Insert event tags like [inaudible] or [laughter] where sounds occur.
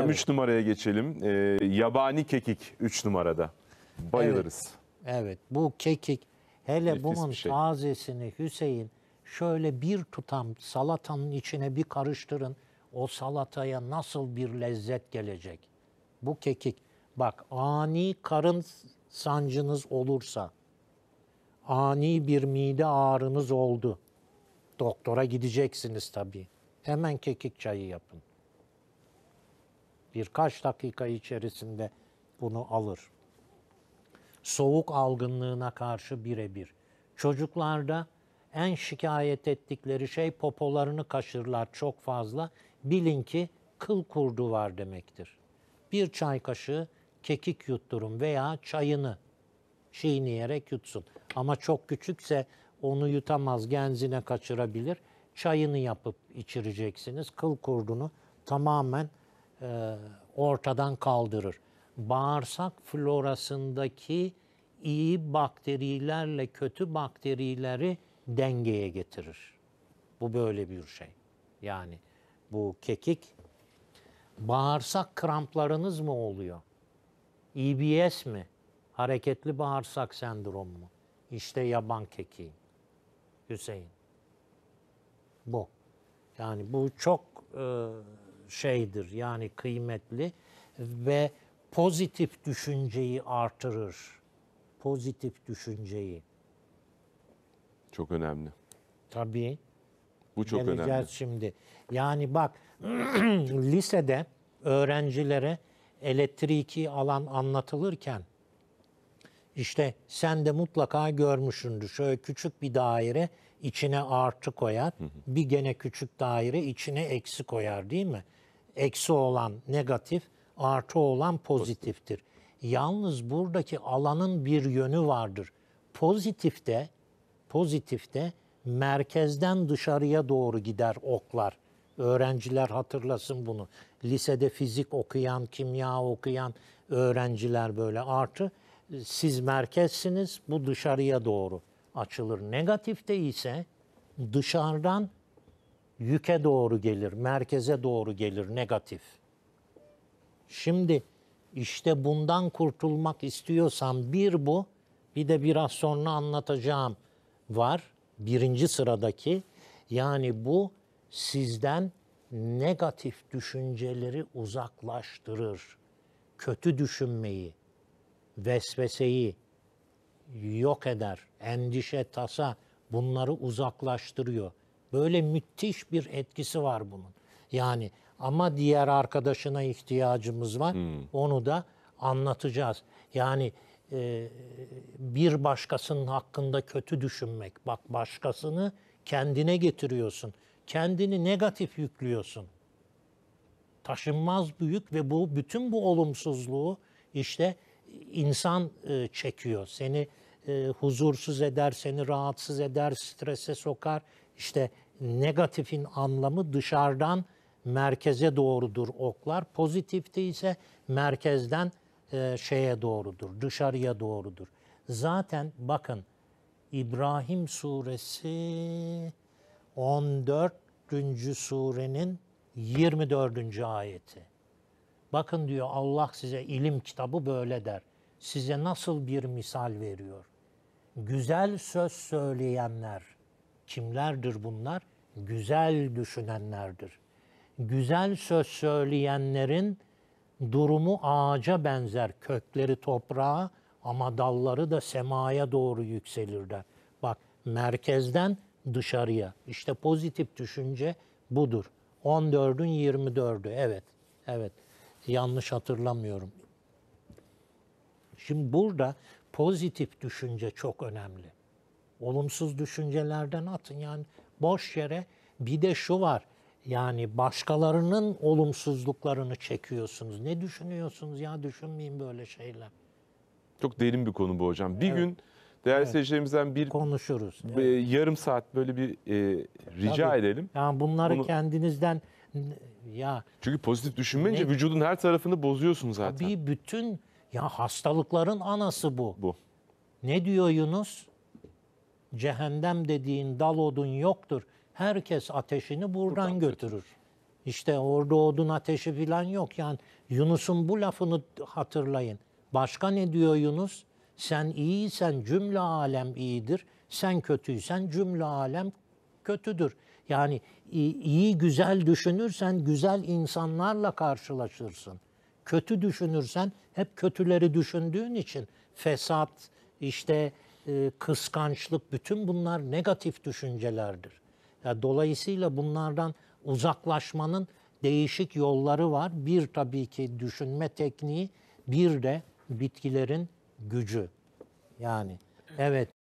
Hocam 3 numaraya geçelim. Ee, yabani kekik 3 numarada. Bayılırız. Evet bu kekik hele Nefis bunun bir şey. tazesini Hüseyin şöyle bir tutam salatanın içine bir karıştırın. O salataya nasıl bir lezzet gelecek? Bu kekik bak ani karın sancınız olursa ani bir mide ağrınız oldu. Doktora gideceksiniz tabii. Hemen kekik çayı yapın birkaç dakika içerisinde bunu alır. Soğuk algınlığına karşı birebir. Çocuklarda en şikayet ettikleri şey popolarını kaşırlar çok fazla. Bilin ki kıl kurdu var demektir. Bir çay kaşığı kekik yutturun veya çayını çiğneyerek yutsun. Ama çok küçükse onu yutamaz, genzine kaçırabilir. Çayını yapıp içireceksiniz. Kıl kurdunu tamamen e, ortadan kaldırır. Bağırsak florasındaki iyi bakterilerle kötü bakterileri dengeye getirir. Bu böyle bir şey. Yani bu kekik bağırsak kramplarınız mı oluyor? EBS mi? Hareketli bağırsak sendromu mu? İşte yaban kekiği. Hüseyin. Bu. Yani bu çok e, şeydir yani kıymetli ve pozitif düşünceyi artırır. Pozitif düşünceyi. Çok önemli. Tabii. Bu çok Geleceğiz önemli. şimdi. Yani bak [clears throat] lisede öğrencilere elektriki alan anlatılırken işte sen de mutlaka görmüşsündür. Şöyle küçük bir daire içine artı koyar. Hı hı. Bir gene küçük daire içine eksi koyar değil mi? eksi olan negatif, artı olan pozitiftir. Pozitif. Yalnız buradaki alanın bir yönü vardır. Pozitifte, pozitifte merkezden dışarıya doğru gider oklar. Öğrenciler hatırlasın bunu. Lisede fizik okuyan, kimya okuyan öğrenciler böyle artı siz merkezsiniz bu dışarıya doğru açılır. Negatifte ise dışarıdan yüke doğru gelir, merkeze doğru gelir negatif. Şimdi işte bundan kurtulmak istiyorsan bir bu, bir de biraz sonra anlatacağım var. Birinci sıradaki yani bu sizden negatif düşünceleri uzaklaştırır. Kötü düşünmeyi, vesveseyi yok eder. Endişe, tasa bunları uzaklaştırıyor. Böyle müthiş bir etkisi var bunun. Yani ama diğer arkadaşına ihtiyacımız var. Hmm. Onu da anlatacağız. Yani e, bir başkasının hakkında kötü düşünmek. Bak başkasını kendine getiriyorsun. Kendini negatif yüklüyorsun. Taşınmaz büyük ve bu bütün bu olumsuzluğu işte insan e, çekiyor. Seni e, huzursuz eder, seni rahatsız eder, strese sokar. İşte negatifin anlamı dışarıdan merkeze doğrudur oklar. Pozitifte ise merkezden e, şeye doğrudur, dışarıya doğrudur. Zaten bakın İbrahim suresi 14. surenin 24. ayeti. Bakın diyor Allah size ilim kitabı böyle der. Size nasıl bir misal veriyor? Güzel söz söyleyenler kimlerdir bunlar? Güzel düşünenlerdir. Güzel söz söyleyenlerin durumu ağaca benzer. Kökleri toprağa ama dalları da semaya doğru yükselirler. Bak merkezden dışarıya. İşte pozitif düşünce budur. 14'ün 24'ü. Evet. Evet. Yanlış hatırlamıyorum. Şimdi burada pozitif düşünce çok önemli. Olumsuz düşüncelerden atın. Yani boş yere bir de şu var. Yani başkalarının olumsuzluklarını çekiyorsunuz. Ne düşünüyorsunuz ya düşünmeyin böyle şeyler. Çok derin bir konu bu hocam. Bir evet. gün değerli evet. seyircilerimizden bir konuşuruz. Evet. Yarım saat böyle bir e, rica Tabii. edelim. Yani bunları Onu... kendinizden ya Çünkü pozitif düşünmeyince ne? vücudun her tarafını bozuyorsun zaten. Tabii bütün ya hastalıkların anası bu. Bu. Ne diyor Yunus? cehennem dediğin dal odun yoktur. Herkes ateşini buradan, buradan götürür. götürür. İşte orada odun ateşi filan yok. Yani Yunus'un bu lafını hatırlayın. Başka ne diyor Yunus? Sen iyiysen cümle alem iyidir. Sen kötüysen cümle alem kötüdür. Yani iyi güzel düşünürsen güzel insanlarla karşılaşırsın. Kötü düşünürsen hep kötüleri düşündüğün için fesat, işte e, kıskançlık bütün bunlar negatif düşüncelerdir. Yani dolayısıyla bunlardan uzaklaşmanın değişik yolları var. Bir tabii ki düşünme tekniği, bir de bitkilerin gücü. Yani evet